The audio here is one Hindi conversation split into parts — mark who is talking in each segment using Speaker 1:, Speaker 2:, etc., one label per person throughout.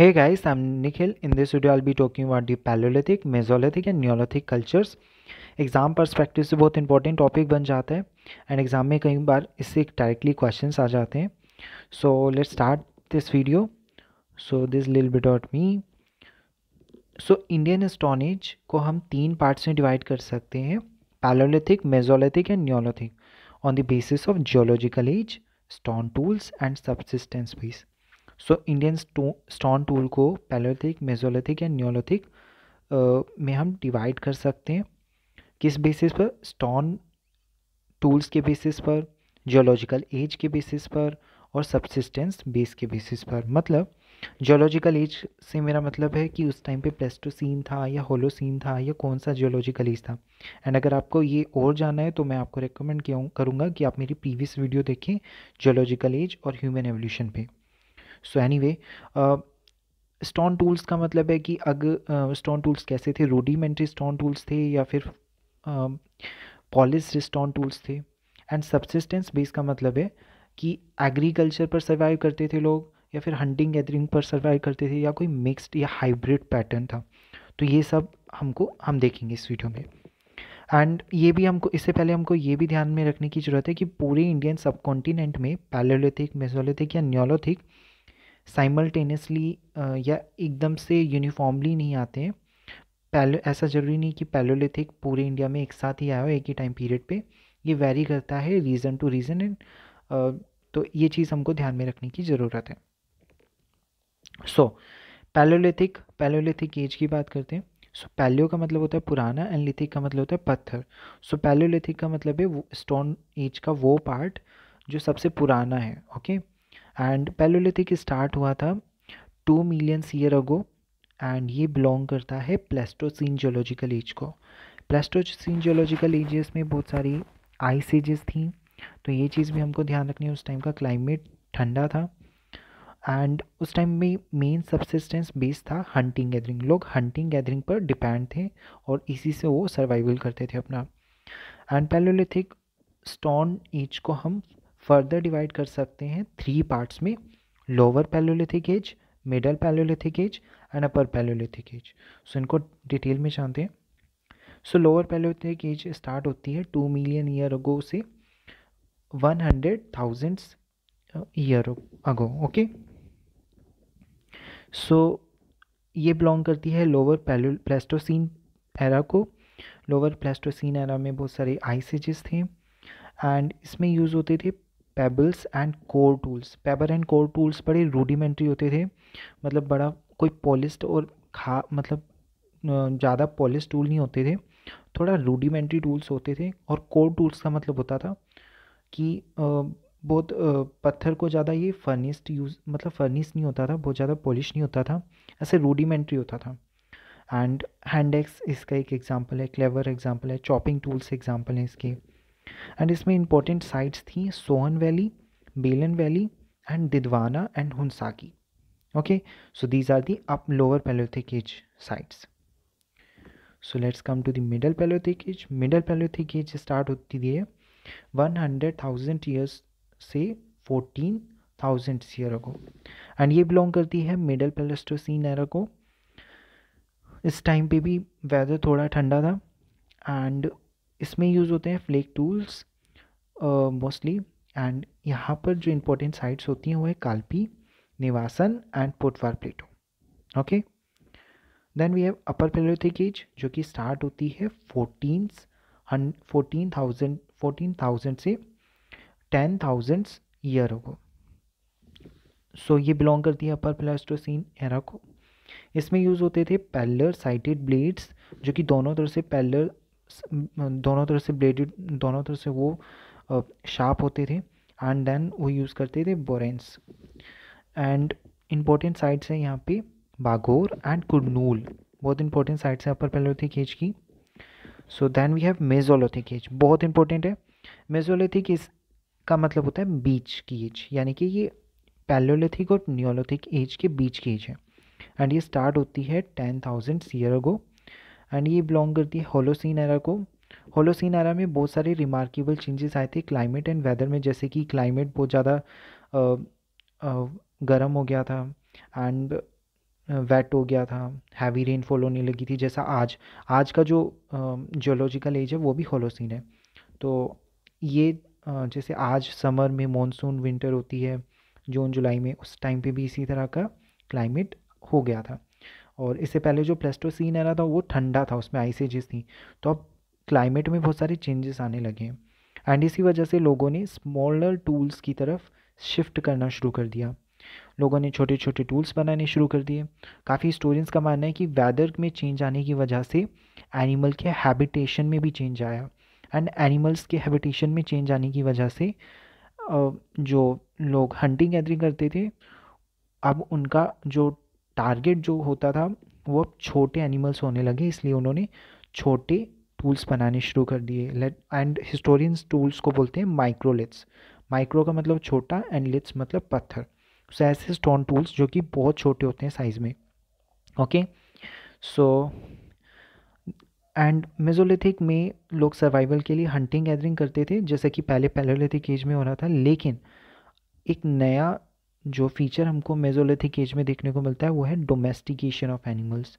Speaker 1: Hey guys, I'm Nikhil. In this video, I'll be talking about the Paleolithic, Mesolithic and Neolithic cultures. Exam perspective से बहुत इंपॉर्टेंट टॉपिक बन जाता है एंड एग्ज़ाम में कई बार इससे डायरेक्टली क्वेश्चंस आ जाते हैं so let start this video so this lil bit dot me so Indian stone age को हम तीन पार्ट्स में डिवाइड कर सकते हैं Palaeolithic Mesolithic and Neolithic on the basis of geological age stone tools and subsistence base so Indian stone tool को पैलोथिक मेजोलिथिक एंड न्योलिथिक में हम डिवाइड कर सकते हैं किस बेसिस पर स्टोन टूल्स के बेसिस पर जियोलॉजिकल एज के बेसिस पर और सबसिस्टेंस बेस के बेसिस पर मतलब जियोलॉजिकल एज से मेरा मतलब है कि उस टाइम पे प्लेस्टोसीन था या होलोसीन था या कौन सा जियोलॉजिकल एज था एंड अगर आपको ये और जाना है तो मैं आपको रिकमेंड करूँगा कि आप मेरी प्रीवियस वीडियो देखें जियोलॉजिकल एज और ह्यूमन एवोल्यूशन पर so anyway stone tools का मतलब है कि अग स्टोन टूल्स कैसे थे रोडीमेंट्री स्टोन टूल्स थे या फिर पॉलिस स्टोन टूल्स थे एंड सब्सिस्टेंस बेस का मतलब है कि एग्रीकल्चर पर सर्वाइव करते थे लोग या फिर हंटिंग गैदरिंग पर सर्वाइव करते थे या कोई मिक्स्ड या हाइब्रिड पैटर्न था तो ये सब हमको हम देखेंगे इस वीडियो में एंड ये भी हमको इससे पहले हमको ये भी ध्यान में रखने की ज़रूरत है कि पूरे इंडियन सब कॉन्टिनेंट में पैलोलिथिक मेजोलिथिक या न्योलोथिक साइमल्टेनियसली या एकदम से यूनिफॉर्मली नहीं आते हैं पैलो ऐसा ज़रूरी नहीं कि पैलोलिथिक पूरे इंडिया में एक साथ ही आया हो एक ही टाइम पीरियड पे ये वैरी करता है रीज़न टू रीज़न एंड तो ये चीज़ हमको ध्यान में रखने की ज़रूरत है सो पैलोलिथिक पैलोलिथिक एज की बात करते हैं सो so, पैलियो का मतलब होता है पुराना एंड लिथिक का मतलब होता है पत्थर सो so, पैलोलिथिक का मतलब है स्टोन एज का वो पार्ट जो सबसे पुराना है okay okay? And Palaeolithic start हुआ था two millions year ago and ये बिलोंग करता है प्लेस्टोसिन जियोलॉजिकल एज को प्लेस्टोसिन जियोलॉजिकल एजेस में बहुत सारी आइस एजेस थी तो ये चीज़ भी हमको ध्यान रखनी है उस टाइम का क्लाइमेट ठंडा था एंड उस टाइम में मेन सब्सिस्टेंस बेस था हंटिंग गैदरिंग लोग हंटिंग गैदरिंग पर डिपेंड थे और इसी से वो सर्वाइवल करते थे अपना एंड पैलोलिथिक स्टोन एज को हम फर्दर डिवाइड कर सकते हैं थ्री पार्ट्स में lower Palaeolithic age middle Palaeolithic age and upper Palaeolithic age so इनको डिटेल में जानते हैं so lower Palaeolithic age start होती है टू मिलियन ईयर अगो से one hundred thousand year ago okay so ये बिलोंग करती है लोअर पैलो प्लेस्टोसिन एरा को लोअर प्लेस्टोसिन एरा में बहुत सारे आइसेजेस थे एंड इसमें यूज़ होते थे pebbles and core tools pebble and core tools बड़े रूडिमेंट्री होते थे मतलब बड़ा कोई पॉलिस्ड और खा मतलब ज़्यादा पॉलिश टूल नहीं होते थे थोड़ा रूडिमेंट्री टूल्स होते थे और कोर टूल्स का मतलब होता था कि बहुत पत्थर को ज़्यादा ये फर्निस्ड यूज़ मतलब फर्निस नहीं होता था बहुत ज़्यादा पॉलिश नहीं होता था ऐसे रूडिमेंट्री होता था एंड हैंड एक्स इसका एक एग्ज़ाम्पल है क्लेवर एग्ज़ाम्पल है चॉपिंग टूल्स एग्ज़ाम्पल हैं इसके एंड इसमें इंपॉर्टेंट साइट्स थी Sohan valley Belan valley and Didwana and Hunsgi okay so these are the up lower Palaeolithic age sites so let's come to the middle Palaeolithic age middle Palaeolithic age start होती है वन हंड्रेड थाउजेंड ईयर्स से फोर्टीन थाउजेंड ईयर को एंड ये बिलोंग करती है मिडल पेलेस्टोसिन एरा को इस टाइम पे भी वेदर थोड़ा ठंडा था एंड इसमें यूज़ होते हैं फ्लेक टूल्स मोस्टली एंड यहाँ पर जो इम्पोर्टेंट साइट्स होती हैं वो है Kalpi Nevasa and Potwar plateau okay then we have upper Palaeolithic age जो कि स्टार्ट होती है fourteen fourteen thousand fourteen thousand से टेन थाउजेंड ईयर को सो ये बिलोंग करती है अपर प्लास्टोसिन एरा को इसमें यूज़ होते थे पैलर साइटेड ब्लेड्स जो कि दोनों तरफ से पैलर दोनों तरफ से ब्लेडेड दोनों तरफ से वो शार्प होते थे एंड देन वो यूज़ करते थे बोरेंस एंड इम्पोर्टेंट साइट्स हैं यहाँ पे बागोर एंड कुरनूल बहुत इंपॉर्टेंट साइट्स हैं अपर पैलोथिक एज की so then we have Mesolithic age बहुत इंपॉर्टेंट है मेजोलिथिक इस का मतलब होता है बीच की एज यानी कि ये पैलोलिथिक और न्योलोथिक एज के बीच की एज है एंड ये स्टार्ट होती है ten thousand year ago and ये बिलोंग करती है होलोसिन एरा को होलोसिन एरा में बहुत सारे रिमार्केबल चेंजेस आए थे क्लाइमेट एंड वेदर में जैसे कि क्लाइमेट बहुत ज़्यादा गर्म हो गया था एंड वेट हो गया था हैवी रेनफॉल होने लगी थी जैसा आज आज का जो जोलॉजिकल एज है वो भी होलोसिन है तो ये जैसे आज समर में मॉनसून विंटर होती है जून जुलाई में उस टाइम पे भी इसी तरह का क्लाइमेट हो गया था और इससे पहले जो प्लेस्टोसिन एरा था वो ठंडा था उसमें आइस थी तो अब क्लाइमेट में बहुत सारे चेंजेस आने लगे हैं एंड इसी वजह से लोगों ने स्मॉलर टूल्स की तरफ शिफ्ट करना शुरू कर दिया लोगों ने छोटे छोटे टूल्स बनाने शुरू कर दिए काफ़ी हिस्टोरियंस का मानना है कि वेदर में चेंज आने की वजह से एनिमल के हैबिटेशन में भी चेंज आया एंड एनिमल्स के हैबिटेशन में चेंज आने की वजह से जो लोग हंटिंग गैदरिंग करते थे अब उनका जो टारगेट जो होता था वो अब छोटे एनिमल्स होने लगे इसलिए उन्होंने छोटे टूल्स बनाने शुरू कर दिए लेट एंड हिस्टोरियंस टूल्स को बोलते हैं माइक्रोलिट्स माइक्रो का मतलब छोटा एंड लिट्स मतलब पत्थर सो ऐसे स्टोन टूल्स जो कि बहुत छोटे होते हैं साइज़ में ओके सो एंड मेजोलिथिक में लोग सर्वाइवल के लिए हंटिंग गैदरिंग करते थे जैसे कि पहले पैलोलिथिक एज में हो रहा था लेकिन एक नया जो फीचर हमको मेजोलिथिक एज में देखने को मिलता है वो है डोमेस्टिकेशन ऑफ एनिमल्स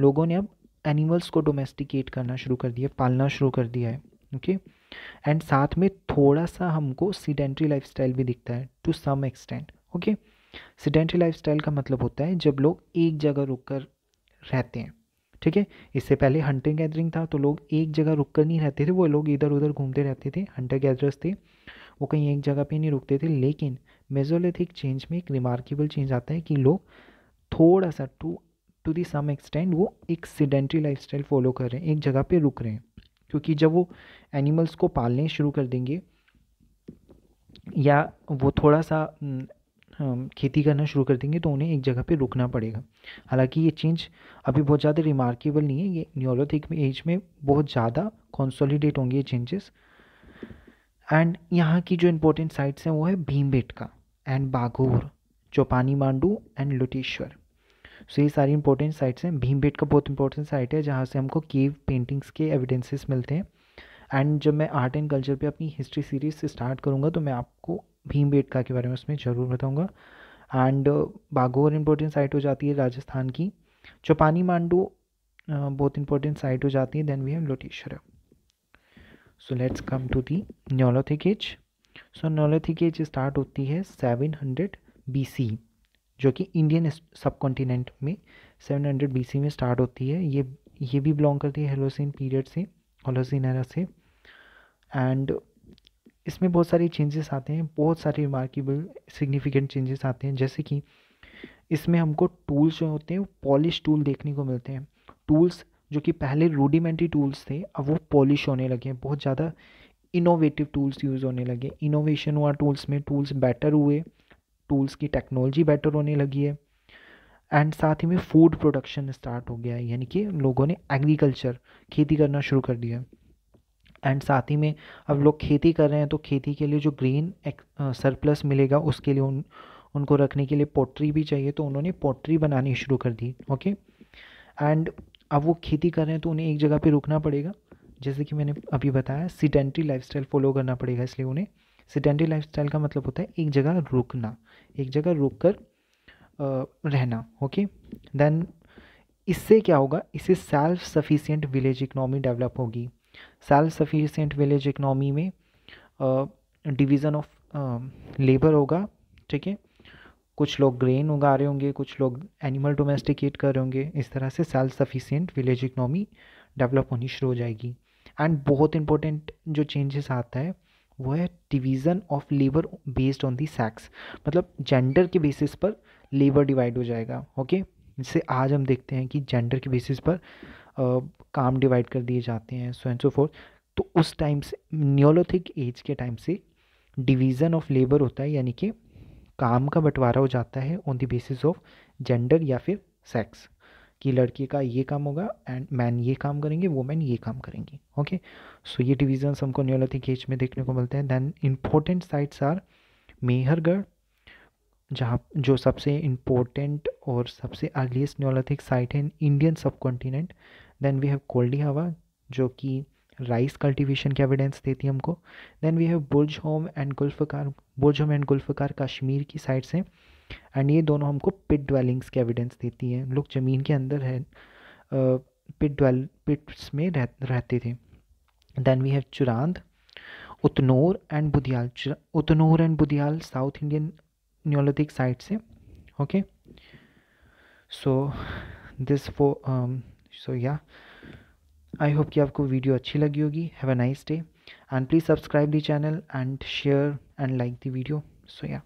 Speaker 1: लोगों ने अब एनिमल्स को डोमेस्टिकेट करना शुरू कर दिया पालना शुरू कर दिया है ओके okay? एंड साथ में थोड़ा सा हमको सीडेंट्री लाइफ भी दिखता है to some extent okay sedentary life का मतलब होता है जब लोग एक जगह रुक कर रहते हैं ठीक है इससे पहले हंटर गैदरिंग था तो लोग एक जगह रुक कर नहीं रहते थे वो लोग इधर उधर घूमते रहते थे हंटर गैदरर्स थे वो कहीं एक जगह पे नहीं रुकते थे लेकिन मेजोलिथिक चेंज में एक रिमार्केबल चेंज आता है कि लोग थोड़ा सा to to the some extent वो एक सीडेंट्री लाइफस्टाइल फॉलो कर रहे हैं एक जगह पे रुक रहे हैं क्योंकि जब वो एनिमल्स को पालने शुरू कर देंगे या वो थोड़ा सा हम्म, खेती करना शुरू कर देंगे तो उन्हें एक जगह पे रुकना पड़ेगा हालांकि ये चेंज अभी बहुत ज़्यादा रिमार्केबल नहीं है ये न्यूरोथिक में एज में बहुत ज़्यादा कंसोलिडेट होंगे ये चेंजेस एंड यहाँ की जो इम्पोर्टेंट साइट्स हैं वो है का and Bagor Chopani Mandu and Luteshwar so ये सारी इंपॉर्टेंट साइट्स हैं का बहुत इंपॉर्टेंट साइट है जहाँ से हमको केव पेंटिंग्स के एविडेंसेस मिलते हैं एंड जब मैं आर्ट एंड कल्चर पे अपनी हिस्ट्री सीरीज से स्टार्ट करूँगा तो मैं आपको भीम बेटका के बारे में उसमें ज़रूर बताऊँगा and uh, Bagor important site हो जाती है राजस्थान की चौपानी मांडू uh, बहुत इंपॉर्टेंट साइट हो जाती है then we have Loteshwar so let's come to the Neolithic age so Neolithic age start होती है सेवन हंड्रेड बी सी जो कि इंडियन सब कॉन्टिनेंट में सेवन हंड्रेड बी सी में स्टार्ट होती है ये ये भी बिलोंग करती है हेलोसिन पीरियड से होलोसिन एरा से एंड इसमें बहुत सारे चेंजेस आते हैं बहुत सारे रिमार्केबल सिग्निफिकेंट चेंजेस आते हैं जैसे कि इसमें हमको टूल्स जो होते हैं वो पॉलिश टूल देखने को मिलते हैं टूल्स जो कि पहले रूडीमेंट्री टूल्स थे अब वो पॉलिश होने लगे हैं बहुत ज़्यादा इनोवेटिव टूल्स यूज़ होने लगे इनोवेशन हुआ टूल्स में टूल्स बेटर हुए टूल्स की टेक्नोलॉजी बेटर होने लगी है एंड साथ ही में फूड प्रोडक्शन स्टार्ट हो गया है यानी कि लोगों ने एग्रीकल्चर खेती करना शुरू कर दिया है एंड साथ ही में अब लोग खेती कर रहे हैं तो खेती के लिए जो ग्रीन सरप्लस मिलेगा उसके लिए उन उनको रखने के लिए पोट्री भी चाहिए तो उन्होंने पोट्री बनानी शुरू कर दी ओके एंड अब वो खेती कर रहे हैं तो उन्हें एक जगह पे रुकना पड़ेगा जैसे कि मैंने अभी बताया सीडेंट्री लाइफस्टाइल फॉलो करना पड़ेगा इसलिए उन्हें सीडेंट्री लाइफस्टाइल का मतलब होता है एक जगह रुकना एक जगह रुक कर रहना ओके देन इससे क्या होगा इससे self sufficient village economy develop होगी सेल्फ सफिशियंट विलेज इकनॉमी में डिवीज़न ऑफ लेबर होगा ठीक है कुछ लोग ग्रेन उगा रहे होंगे कुछ लोग एनिमल डोमेस्टिकेट कर रहे होंगे इस तरह से self sufficient village economy develop होनी शुरू हो जाएगी एंड बहुत इंपॉर्टेंट जो चेंजेस आता है वो है division of labour based on the sex मतलब जेंडर के बेसिस पर लेबर डिवाइड हो जाएगा ओके जिससे आज हम देखते हैं कि जेंडर के बेसिस पर काम डिवाइड कर दिए जाते हैं सो एंड सो फोर्थ तो उस टाइम से न्योलोथिक एज के टाइम से डिवीज़न ऑफ लेबर होता है यानी कि काम का बंटवारा हो जाता है on the basis of gender या फिर सेक्स कि लड़की का ये काम होगा एंड मैन ये काम करेंगे वोमेन ये काम करेंगी ओके सो ये डिविजन्स हमको न्योलोथिक एज में देखने को मिलते हैं then important sites are Mehrgarh जहाँ जो सबसे इम्पोर्टेंट और सबसे अर्लीस्ट न्योलोथिक साइट है Indian subcontinent then we have Koldihwa जो कि राइस कल्टीवेशन की एविडेंस देती है हमको then we have Burzahom and Gufkral Burzahom and Gufkral Kashmir की साइड से एंड ये दोनों हमको पिट डवेलिंग्स की एविडेंस देती हैं लोग ज़मीन के अंदर है पिट डवेल पिट्स में रह, रहते थे then we have Chirand Utnur and Budihal Utnur and Budihal South Indian Neolithic side से okay so this for so yeah I hope कि आपको वीडियो अच्छी लगी होगी have a nice day and please subscribe the channel and share and like the video so या